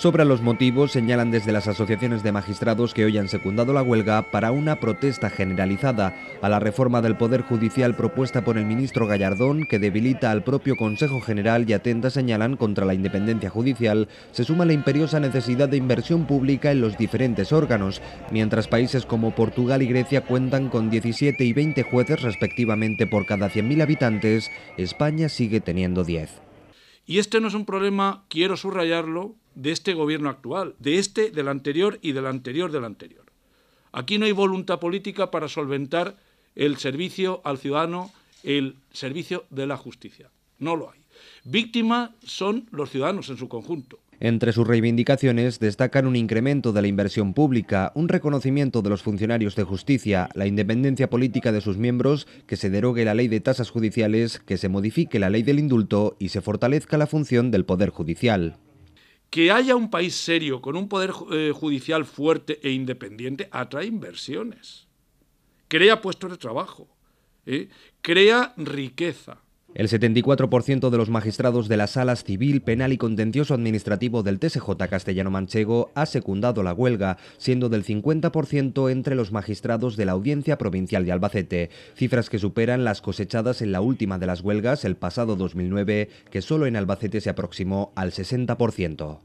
Sobre los motivos, señalan desde las asociaciones de magistrados que hoy han secundado la huelga para una protesta generalizada a la reforma del Poder Judicial propuesta por el ministro Gallardón, que debilita al propio Consejo General y atenta, señalan, contra la independencia judicial, se suma la imperiosa necesidad de inversión pública en los diferentes órganos, mientras países como Portugal y Grecia cuentan con 17 y 20 jueces respectivamente por cada 100.000 habitantes, España sigue teniendo 10. Y este no es un problema, quiero subrayarlo, de este gobierno actual, de este, del anterior y del anterior del anterior. Aquí no hay voluntad política para solventar el servicio al ciudadano, el servicio de la justicia. No lo hay. Víctimas son los ciudadanos en su conjunto. Entre sus reivindicaciones destacan un incremento de la inversión pública, un reconocimiento de los funcionarios de justicia, la independencia política de sus miembros, que se derogue la ley de tasas judiciales, que se modifique la ley del indulto y se fortalezca la función del Poder Judicial. Que haya un país serio, con un poder eh, judicial fuerte e independiente, atrae inversiones, crea puestos de trabajo, ¿eh? crea riqueza. El 74% de los magistrados de las salas civil, penal y contencioso administrativo del TSJ Castellano Manchego ha secundado la huelga, siendo del 50% entre los magistrados de la Audiencia Provincial de Albacete, cifras que superan las cosechadas en la última de las huelgas el pasado 2009, que solo en Albacete se aproximó al 60%.